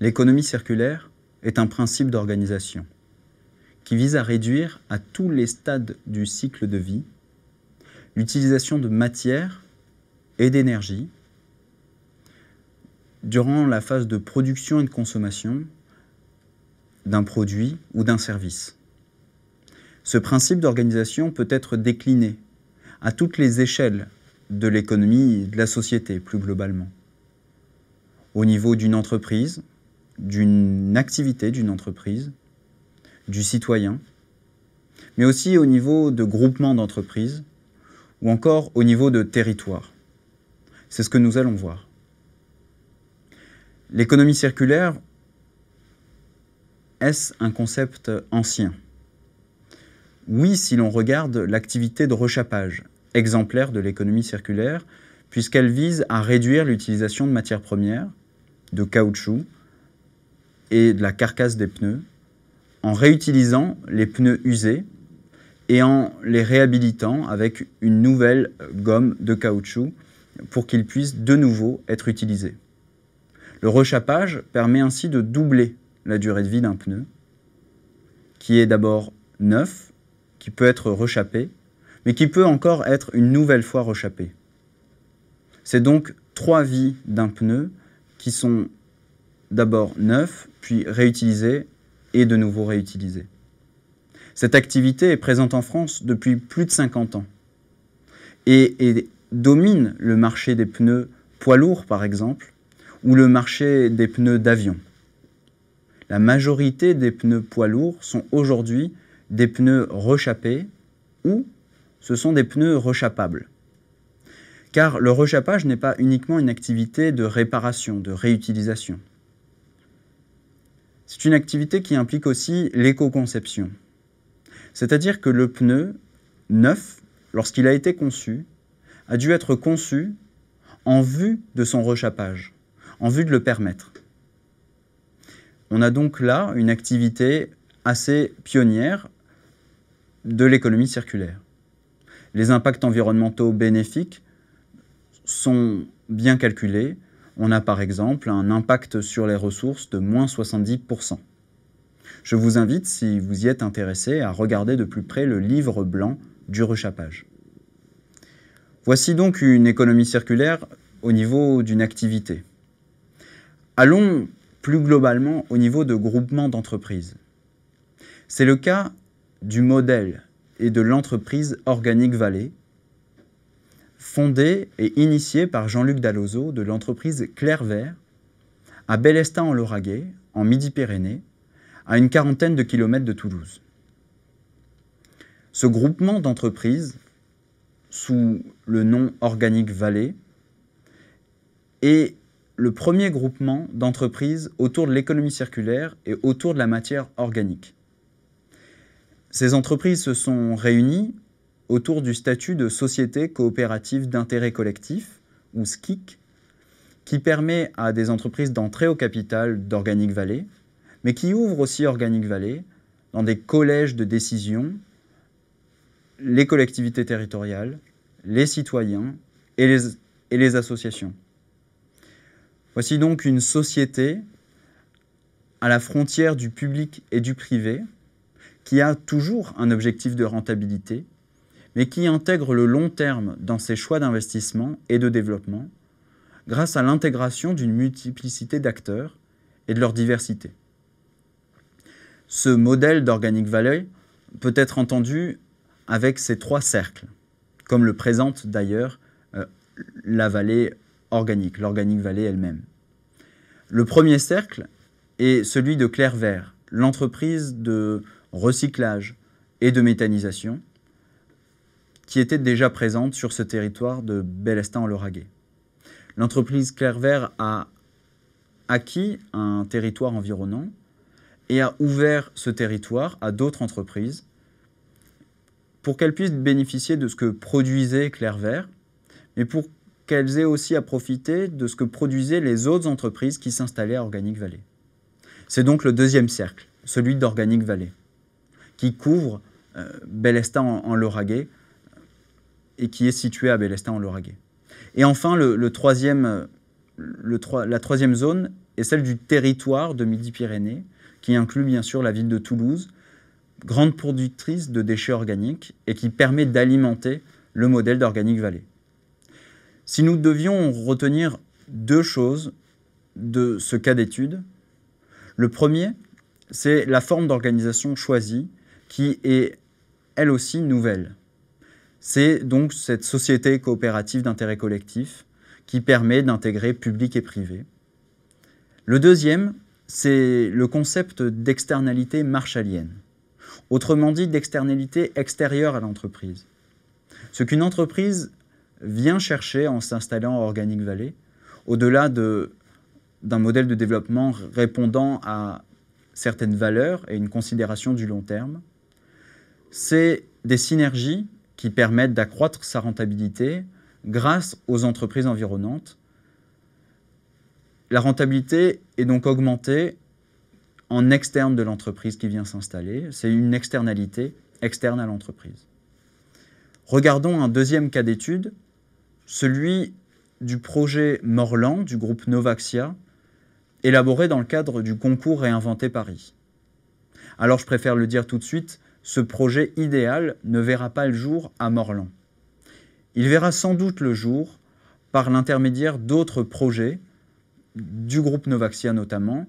L'économie circulaire est un principe d'organisation qui vise à réduire à tous les stades du cycle de vie l'utilisation de matière et d'énergie durant la phase de production et de consommation d'un produit ou d'un service. Ce principe d'organisation peut être décliné à toutes les échelles de l'économie et de la société plus globalement. Au niveau d'une entreprise, d'une activité, d'une entreprise, du citoyen, mais aussi au niveau de groupement d'entreprises ou encore au niveau de territoire. C'est ce que nous allons voir. L'économie circulaire, est-ce un concept ancien Oui, si l'on regarde l'activité de rechappage, exemplaire de l'économie circulaire, puisqu'elle vise à réduire l'utilisation de matières premières, de caoutchouc, et de la carcasse des pneus en réutilisant les pneus usés et en les réhabilitant avec une nouvelle gomme de caoutchouc pour qu'ils puissent de nouveau être utilisés. Le rechappage permet ainsi de doubler la durée de vie d'un pneu, qui est d'abord neuf, qui peut être rechappé, mais qui peut encore être une nouvelle fois rechappé. C'est donc trois vies d'un pneu qui sont d'abord neuf, puis réutilisé et de nouveau réutilisé. Cette activité est présente en France depuis plus de 50 ans et, domine le marché des pneus poids lourds par exemple ou le marché des pneus d'avion. La majorité des pneus poids lourds sont aujourd'hui des pneus rechappés ou ce sont des pneus rechappables, Car le rechappage n'est pas uniquement une activité de réparation, de réutilisation. C'est une activité qui implique aussi l'éco-conception. C'est-à-dire que le pneu neuf, lorsqu'il a été conçu, a dû être conçu en vue de son rechappage, en vue de le permettre. On a donc là une activité assez pionnière de l'économie circulaire. Les impacts environnementaux bénéfiques sont bien calculés on a par exemple un impact sur les ressources de moins 70%. Je vous invite, si vous y êtes intéressé, à regarder de plus près le livre blanc du rechappage. Voici donc une économie circulaire au niveau d'une activité. Allons plus globalement au niveau de groupements d'entreprises. C'est le cas du modèle et de l'entreprise Organic Valley, fondée et initiée par Jean-Luc Dalozo de l'entreprise Clair Vert à Belestin-en-Lauraguet, en Lauragais, en Midi-Pyrénées, à une quarantaine de kilomètres de Toulouse. Ce groupement d'entreprises, sous le nom Organique Vallée, est le premier groupement d'entreprises autour de l'économie circulaire et autour de la matière organique. Ces entreprises se sont réunies autour du statut de société coopérative d'intérêt collectif, ou SKIC, qui permet à des entreprises d'entrer au capital d'Organic Valley, mais qui ouvre aussi Organic Valley dans des collèges de décision, les collectivités territoriales, les citoyens et et les associations. Voici donc une société à la frontière du public et du privé qui a toujours un objectif de rentabilité, mais qui intègre le long terme dans ses choix d'investissement et de développement, grâce à l'intégration d'une multiplicité d'acteurs et de leur diversité. Ce modèle d'Organic Valley peut être entendu avec ces trois cercles, comme le présente d'ailleurs euh, la vallée organique, l'Organic Valley elle-même. Le premier cercle est celui de Clairvert, l'entreprise de recyclage et de méthanisation, qui était déjà présente sur ce territoire de Belestin-en-Lauragais. L'entreprise Clairvert a acquis un territoire environnant et a ouvert ce territoire à d'autres entreprises pour qu'elles puissent bénéficier de ce que produisait Clairvert, mais pour qu'elles aient aussi à profiter de ce que produisaient les autres entreprises qui s'installaient à Organic Valley. C'est donc le deuxième cercle, celui d'Organic Valley, qui couvre euh, Belestin en, en Lauragais et qui est située à Bélestin en Lauragais. Et enfin, la troisième zone est celle du territoire de Midi-Pyrénées, qui inclut bien sûr la ville de Toulouse, grande productrice de déchets organiques et qui permet d'alimenter le modèle d'Organic Valley. Si nous devions retenir deux choses de ce cas d'étude, le premier, c'est la forme d'organisation choisie qui est elle aussi nouvelle. C'est donc cette société coopérative d'intérêt collectif qui permet d'intégrer public et privé. Le deuxième, c'est le concept d'externalité marchalienne, autrement dit d'externalité extérieure à l'entreprise. Ce qu'une entreprise vient chercher en s'installant à Organic Valley, au-delà d'un modèle de développement répondant à certaines valeurs et une considération du long terme, c'est des synergies qui permettent d'accroître sa rentabilité grâce aux entreprises environnantes. La rentabilité est donc augmentée en externe de l'entreprise qui vient s'installer. C'est une externalité externe à l'entreprise. Regardons un deuxième cas d'étude, celui du projet Morland du groupe Novaxia, élaboré dans le cadre du concours Réinventer Paris. Alors je préfère le dire tout de suite, ce projet idéal ne verra pas le jour à Morlan. Il verra sans doute le jour par l'intermédiaire d'autres projets, du groupe Novaxia notamment,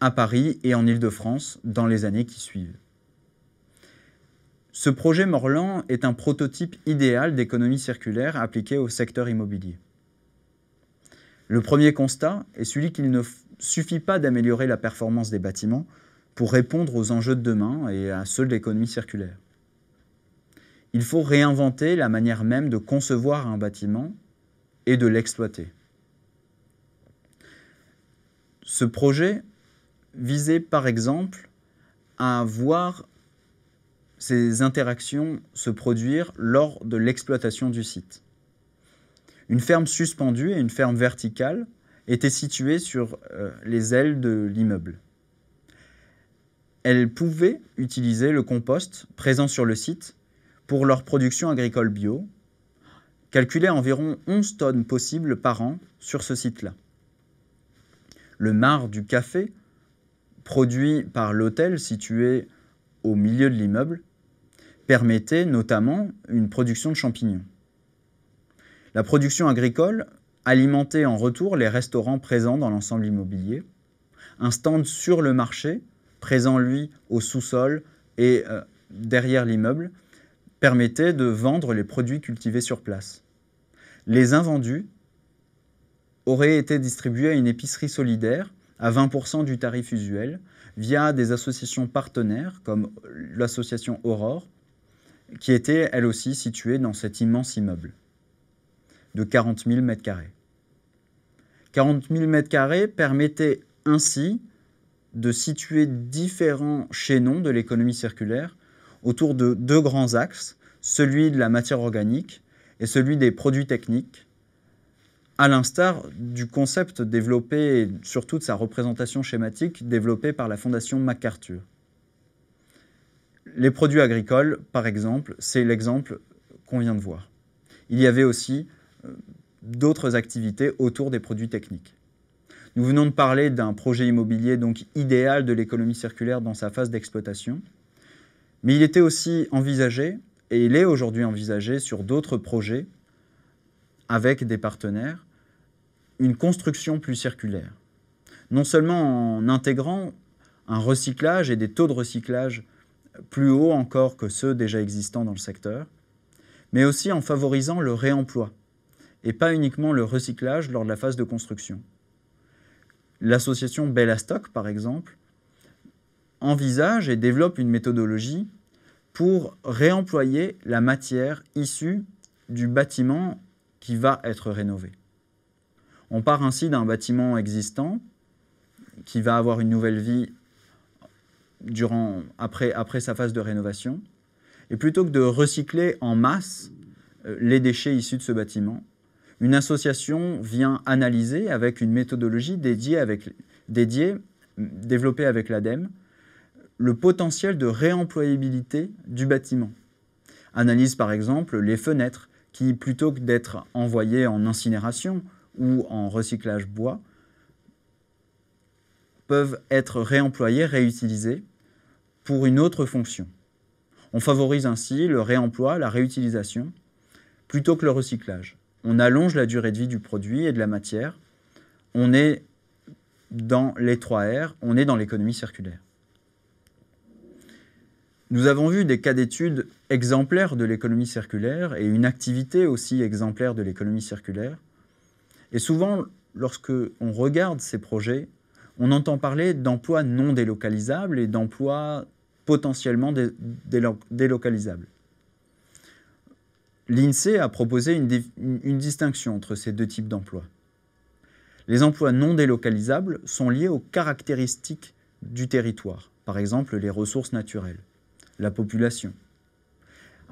à Paris et en Île-de-France dans les années qui suivent. Ce projet Morlan est un prototype idéal d'économie circulaire appliquée au secteur immobilier. Le premier constat est celui qu'il ne suffit pas d'améliorer la performance des bâtiments pour répondre aux enjeux de demain et à ceux de l'économie circulaire. Il faut réinventer la manière même de concevoir un bâtiment et de l'exploiter. Ce projet visait par exemple à voir ces interactions se produire lors de l'exploitation du site. Une ferme suspendue et une ferme verticale étaient situées sur euh, les ailes de l'immeuble elles pouvaient utiliser le compost présent sur le site pour leur production agricole bio, calculer environ 11 tonnes possibles par an sur ce site-là. Le marc du café, produit par l'hôtel situé au milieu de l'immeuble, permettait notamment une production de champignons. La production agricole alimentait en retour les restaurants présents dans l'ensemble immobilier. Un stand sur le marché présent lui au sous-sol et euh, derrière l'immeuble, permettait de vendre les produits cultivés sur place. Les invendus auraient été distribués à une épicerie solidaire à 20% du tarif usuel via des associations partenaires comme l'association Aurore, qui était elle aussi située dans cet immense immeuble de 40 000 m2. 40 000 m2 permettait ainsi de situer différents chaînons de l'économie circulaire autour de deux grands axes, celui de la matière organique et celui des produits techniques, à l'instar du concept développé et surtout de sa représentation schématique développée par la Fondation MacArthur. Les produits agricoles, par exemple, c'est l'exemple qu'on vient de voir. Il y avait aussi euh, d'autres activités autour des produits techniques. Nous venons de parler d'un projet immobilier donc idéal de l'économie circulaire dans sa phase d'exploitation, mais il était aussi envisagé, et il est aujourd'hui envisagé sur d'autres projets avec des partenaires, une construction plus circulaire. Non seulement en intégrant un recyclage et des taux de recyclage plus hauts encore que ceux déjà existants dans le secteur, mais aussi en favorisant le réemploi, et pas uniquement le recyclage lors de la phase de construction. L'association Bellastock, par exemple, envisage et développe une méthodologie pour réemployer la matière issue du bâtiment qui va être rénové. On part ainsi d'un bâtiment existant qui va avoir une nouvelle vie durant, après, après sa phase de rénovation. Et plutôt que de recycler en masse euh, les déchets issus de ce bâtiment, une association vient analyser avec une méthodologie dédiée, développée avec l'ADEME le potentiel de réemployabilité du bâtiment. Analyse par exemple les fenêtres qui, plutôt que d'être envoyées en incinération ou en recyclage bois, peuvent être réemployées, réutilisées pour une autre fonction. On favorise ainsi le réemploi, la réutilisation, plutôt que le recyclage on allonge la durée de vie du produit et de la matière. On est dans les trois R, on est dans l'économie circulaire. Nous avons vu des cas d'études exemplaires de l'économie circulaire et une activité aussi exemplaire de l'économie circulaire. Et souvent, lorsque on regarde ces projets, on entend parler d'emplois non délocalisables et d'emplois potentiellement délocalisables l'INSEE a proposé une, distinction entre ces deux types d'emplois. Les emplois non délocalisables sont liés aux caractéristiques du territoire, par exemple les ressources naturelles, la population.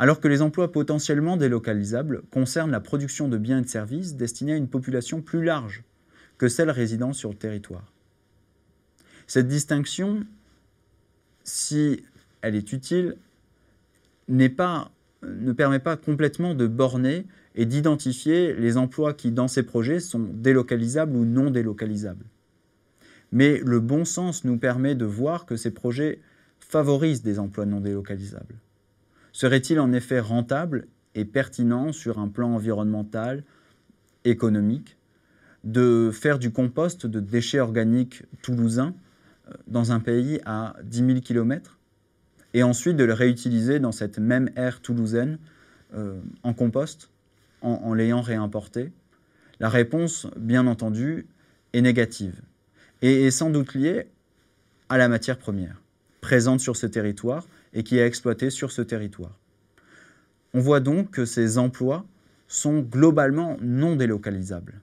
Alors que les emplois potentiellement délocalisables concernent la production de biens et de services destinés à une population plus large que celle résidant sur le territoire. Cette distinction, si elle est utile, n'est pas ne permet pas complètement de borner et d'identifier les emplois qui, dans ces projets, sont délocalisables ou non délocalisables. Mais le bon sens nous permet de voir que ces projets favorisent des emplois non délocalisables. Serait-il en effet rentable et pertinent sur un plan environnemental, économique, de faire du compost de déchets organiques toulousains euh, dans un pays à 10 000 km et ensuite de le réutiliser dans cette même aire toulousaine euh, en compost, en, l'ayant réimporté La réponse, bien entendu, est négative et est sans doute liée à la matière première, présente sur ce territoire et qui est exploitée sur ce territoire. On voit donc que ces emplois sont globalement non délocalisables.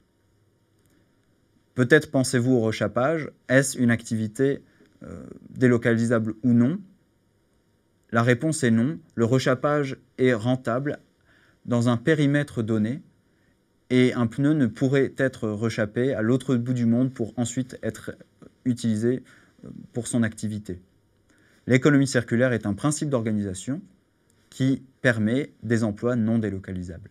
Peut-être pensez-vous au rechappage, est-ce une activité euh, délocalisable ou non la réponse est non. Le rechappage est rentable dans un périmètre donné et un pneu ne pourrait être rechappé à l'autre bout du monde pour ensuite être utilisé euh, pour son activité. L'économie circulaire est un principe d'organisation qui permet des emplois non délocalisables.